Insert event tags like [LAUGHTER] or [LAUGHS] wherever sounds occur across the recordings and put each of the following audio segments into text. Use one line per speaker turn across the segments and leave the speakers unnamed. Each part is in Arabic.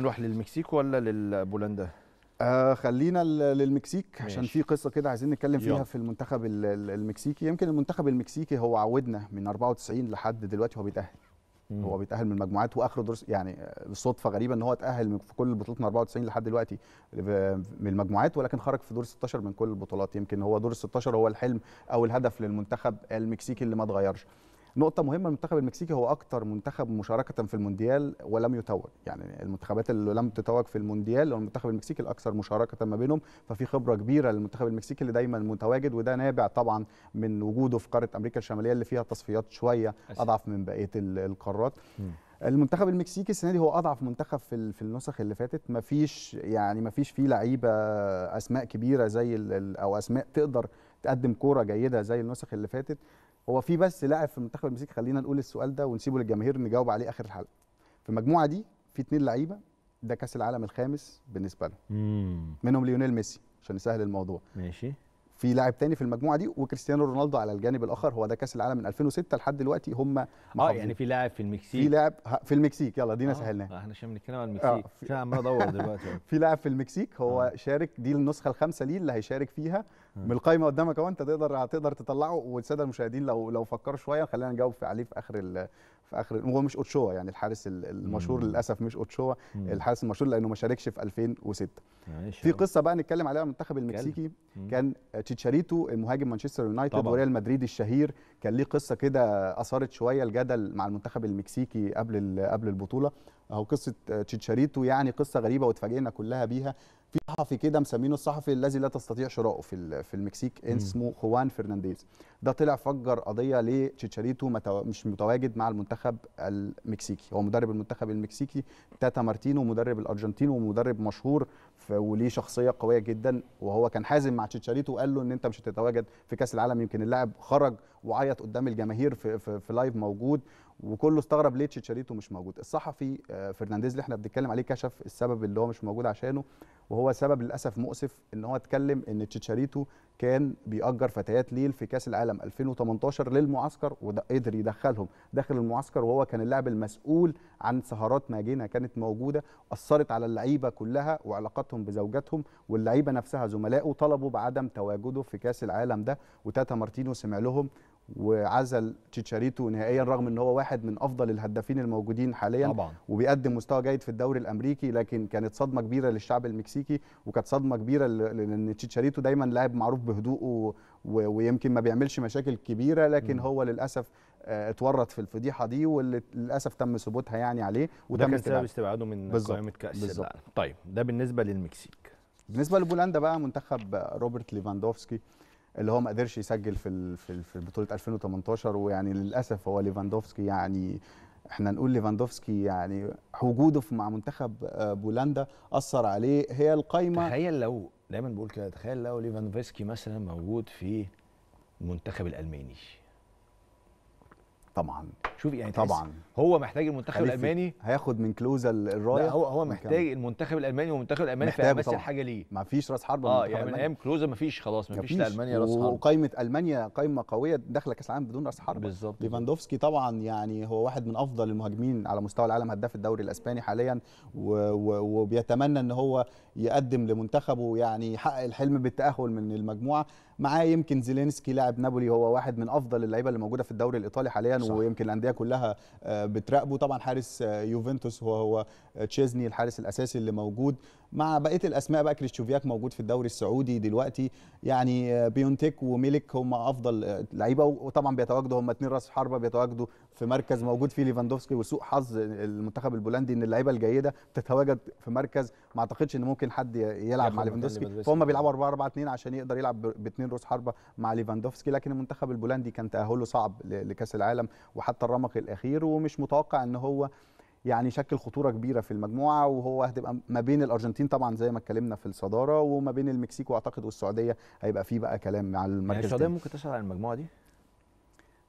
نروح للمكسيك ولا لبولندا؟ آه خلينا للمكسيك ماشي. عشان في قصه كده عايزين نتكلم فيها في المنتخب المكسيكي يمكن المنتخب المكسيكي هو عودنا من 94 لحد دلوقتي هو بيتاهل مم. هو بيتاهل من المجموعات واخره درس يعني صدفه غريبه ان هو اتاهل في كل البطولات من 94 لحد دلوقتي من المجموعات ولكن خرج في دور 16 من كل البطولات يمكن هو دور 16 هو الحلم او الهدف للمنتخب المكسيكي اللي ما اتغيرش نقطة مهمة المنتخب المكسيكي هو أكتر منتخب مشاركة في المونديال ولم يتوج، يعني المنتخبات اللي لم تتوج في المونديال هو المنتخب المكسيكي الأكثر مشاركة ما بينهم، ففي خبرة كبيرة للمنتخب المكسيكي اللي دايما متواجد وده نابع طبعا من وجوده في قارة أمريكا الشمالية اللي فيها تصفيات شوية أضعف من بقية القارات. المنتخب المكسيكي السنه دي هو اضعف منتخب في في النسخ اللي فاتت مفيش يعني مفيش فيه لعيبه اسماء كبيره زي او اسماء تقدر تقدم كوره جيده زي النسخ اللي فاتت هو في بس لاعب في منتخب المكسيك خلينا نقول السؤال ده ونسيبه للجماهير نجاوب عليه اخر الحلقه في المجموعه دي في اثنين لعيبه ده كاس العالم الخامس بالنسبه لهم منهم ليونيل ميسي عشان نسهل الموضوع ماشي في لاعب تاني في المجموعه دي وكريستيانو رونالدو على الجانب الاخر هو ده كاس العالم من 2006 لحد دلوقتي هم اه يعني في لاعب في المكسيك في لاعب في المكسيك يلا دينا آه سهلناها آه، احنا عشان بنتكلم عن آه، المكسيك آه عمال ادور [LAUGHS] دلوقتي في لاعب في المكسيك هو آه. شارك دي النسخه الخامسه ليه اللي هيشارك فيها آه. من القايمه قدامك اهو انت تقدر هتقدر تطلعه والساده المشاهدين لو لو فكروا شويه خلينا نجاوب عليه في اخر في اخر هو مش اوتشوا يعني الحارس المشهور للاسف مش اوتشوا الحارس المشهور لانه ما شاركش في 2006 في قصه بقى نتكلم عليها المنتخب المكسيكي كان تشيتشاريتو المهاجم مانشستر يونايتد وريال مدريد الشهير كان ليه قصه كده اثارت شويه الجدل مع المنتخب المكسيكي قبل قبل البطوله اهو قصه تشيتشاريتو يعني قصه غريبه واتفاجئنا كلها بيها في صحفي كده مسمينه الصحفي الذي لا تستطيع شراؤه في في المكسيك اسمه خوان فرنانديز ده طلع فجر قضيه لتشيتشاريتو مش متواجد مع المنتخب المكسيكي هو مدرب المنتخب المكسيكي تاتا مارتينو مدرب الارجنتين ومدرب مشهور وليه شخصيه قويه جدا وهو كان حازم مع تشيتشاريتو وقال له ان انت مش هتتواجد في كاس العالم يمكن اللاعب خرج وعيط قدام الجماهير في في, في لايف موجود وكله استغرب ليه تشيتشاريتو مش موجود الصحفي آه، فرنانديز اللي احنا بنتكلم عليه كشف السبب اللي هو مش موجود عشانه وهو سبب للاسف مؤسف ان هو اتكلم ان تشيتشاريتو كان بيأجر فتيات ليل في كاس العالم 2018 للمعسكر وقدر يدخلهم داخل المعسكر وهو كان اللاعب المسؤول عن سهرات ماجنه كانت موجوده اثرت على اللعيبه كلها وعلاقتهم بزوجاتهم واللعيبه نفسها زملائه طلبوا بعدم تواجده في كاس العالم ده وتاتا مارتينو سمع لهم وعزل تشيتشاريتو نهائيا رغم ان هو واحد من افضل الهدافين الموجودين حاليا طبعا. وبيقدم مستوى جيد في الدوري الامريكي لكن كانت صدمه كبيره للشعب المكسيكي وكانت صدمه كبيره لان تشيتشاريتو دايما لاعب معروف بهدوءه ويمكن ما بيعملش مشاكل كبيره لكن م. هو للاسف آه، اتورط في الفضيحه دي واللي للاسف تم ثبوتها يعني عليه وتم سبب استبعاده
من قائمه كاس العالم
طيب ده بالنسبه للمكسيك بالنسبه لبولندا بقى منتخب روبرت ليفاندوفسكي اللي هو ما قدرش يسجل في في بطوله 2018 ويعني للاسف هو ليفاندوفسكي يعني احنا نقول ليفاندوفسكي يعني وجوده مع منتخب آه، بولندا اثر عليه هي القايمه تخيل لو دايما بقول كده تخيل لو ليفاندوفسكي
مثلا موجود في المنتخب الالماني طبعا شوف يعني طبعا هو
محتاج المنتخب الالماني هياخد من كلوزا الرايه لا هو هو محتاج
المنتخب الالماني والمنتخب الالماني في بس الحاجه ليه ما فيش راس حرب اه يعني من ايام كلوزا ما فيش خلاص ما فيش لالمانيا راس حرب
وقائمه المانيا قائمه قويه داخله كاس العالم بدون راس حرب بالظبط ليفاندوفسكي طبعا يعني هو واحد من افضل المهاجمين على مستوى العالم هداف الدوري الاسباني حاليا وبيتمنى ان هو يقدم لمنتخبه يعني يحقق الحلم بالتاهل من المجموعه معاه يمكن زيلينسكي لاعب نابولي هو واحد من افضل اللعيبه اللي موجوده في الدوري الايطالي حاليا صح. ويمكن الانديه الفرقه كلها آه، بتراقبه طبعا حارس آه، يوفنتوس هو هو آه، تشيزني الحارس الاساسي اللي موجود مع بقيه الاسماء بقى كريستوفياك موجود في الدوري السعودي دلوقتي يعني بيونتيك وميلك هم افضل لعيبه وطبعا بيتواجدوا هم اثنين راس حربه بيتواجدوا في مركز موجود فيه ليفاندوفسكي وسوء حظ المنتخب البولندي ان اللعيبه الجيده بتتواجد في مركز ما اعتقدش ان ممكن حد يلعب مع ليفاندوفسكي فهم بيلعبوا 4 4 2 عشان يقدر يلعب باثنين رؤوس حربه مع ليفاندوفسكي لكن المنتخب البولندي كان تاهله صعب لكاس العالم وحتى الرمق الاخير ومش متوقع ان هو يعني يشكل خطوره كبيره في المجموعه وهو هتبقى ما بين الارجنتين طبعا زي ما اتكلمنا في الصداره وما بين المكسيك واعتقد والسعوديه هيبقى فيه بقى كلام على المركز يعني السعوديه ممكن تصعد على المجموعه دي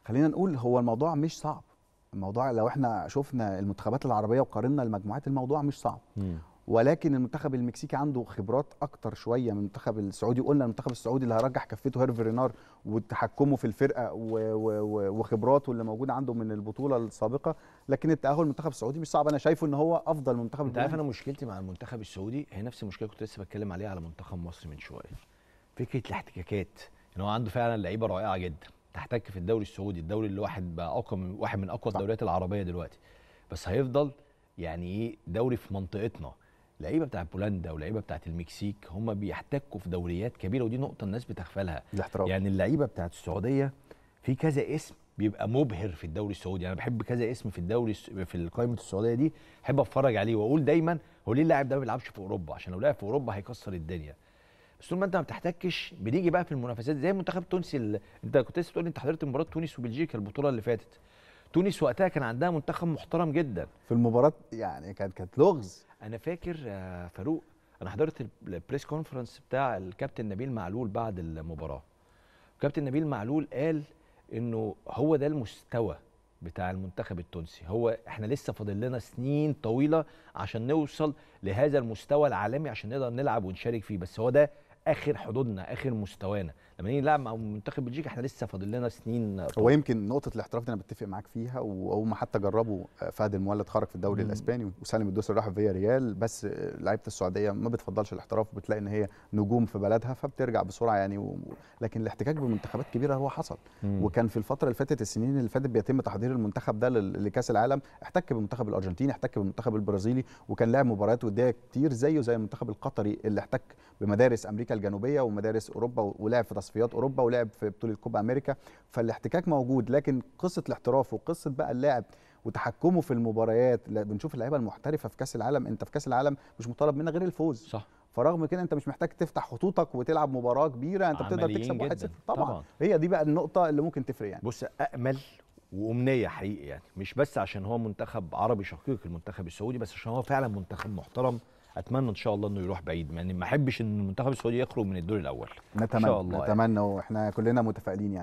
خلينا نقول هو الموضوع مش صعب الموضوع لو احنا شفنا المنتخبات العربيه وقارنا المجموعات الموضوع مش صعب ولكن المنتخب المكسيكي عنده خبرات اكتر شويه من المنتخب السعودي قلنا المنتخب السعودي اللي هرجح كفته هيرفي رينار وتحكمه في الفرقه و... و... وخبراته اللي موجوده عنده من البطوله السابقه لكن التاهل المنتخب السعودي مش صعب انا شايفه ان هو افضل منتخب انت عارف انا مشكلتي
مع المنتخب السعودي هي نفس المشكله كنت لسه بتكلم عليها على منتخب مصر من شويه فكره الاحتكاكات ان هو عنده فعلا لعيبه رائعه جدا تحتك في الدوري السعودي الدوري اللي واحد بقى اقوى واحد من اقوى الدوريات العربيه دلوقتي بس هيفضل يعني ايه دوري في منطقتنا لعيبه بتاعت بولندا ولعيبه بتاعت المكسيك هم بيحتكوا في دوريات كبيره ودي نقطه الناس بتغفلها يعني اللعيبه بتاعت السعوديه في كذا اسم بيبقى مبهر في الدوري السعودي انا بحب كذا اسم في الدوري في القائمه السعوديه دي احب اتفرج عليه واقول دايما هو ليه اللاعب ده ما بيلعبش في اوروبا عشان لو لعب في اوروبا هيكسر الدنيا طول ما انت ما بتحتكش بنيجي بقى في المنافسات زي منتخب تونسي اللي انت كنت لسه بتقول انت حضرت مباراه تونس وبلجيكا البطوله اللي فاتت تونس وقتها كان عندها منتخب محترم جدا في المباراه يعني كانت كانت لغز انا فاكر آه، فاروق انا حضرت البريس كونفرنس بتاع الكابتن نبيل معلول بعد المباراه كابتن نبيل معلول قال انه هو ده المستوى بتاع المنتخب التونسي هو احنا لسه فاضل لنا سنين طويله عشان نوصل لهذا المستوى العالمي عشان نقدر نلعب ونشارك فيه بس هو ده اخر حدودنا اخر مستوانا لما نيجي نلعب مع منتخب بلجيكا احنا لسه فاضل لنا سنين طول. هو يمكن
نقطه الاحتراف دي انا بتفق معاك فيها وهم حتى جربوا آه، فهد المولد خرج في الدوري الاسباني وسالم الدوسري راح في فيا ريال بس آه، لعيبه السعوديه ما بتفضلش الاحتراف وبتلاقي ان هي نجوم في بلدها فبترجع بسرعه يعني و... لكن الاحتكاك بمنتخبات كبيره هو حصل مم. وكان في الفتره اللي فاتت السنين اللي فاتت بيتم تحضير المنتخب ده لكاس العالم احتك بالمنتخب الارجنتيني احتك بالمنتخب البرازيلي وكان لعب مباريات وديه كتير زيه زي المنتخب القطري اللي احتك بمدارس امريكا الجنوبيه ومدارس اوروبا ولعب في تصفيات اوروبا ولعب في بطوله كوبا امريكا فالاحتكاك موجود لكن قصه الاحتراف وقصه بقى اللاعب وتحكمه في المباريات بنشوف اللعيبه المحترفه في كاس العالم انت في كاس العالم مش مطالب منك غير الفوز صح فرغم كده انت مش محتاج تفتح خطوطك وتلعب مباراه كبيره انت بتقدر تكسب واحد صفر طبعا. طبعا هي دي بقى النقطه اللي ممكن تفرق يعني بص امل وامنيه
حقيقي يعني مش بس عشان هو منتخب عربي شقيق المنتخب السعودي بس عشان هو فعلا منتخب محترم اتمنى ان شاء الله انه يروح بعيد يعني ما احبش ان المنتخب السعودي يخرج من الدور الاول نتمنى ان شاء الله يعني.
نتمنى واحنا كلنا متفائلين يعني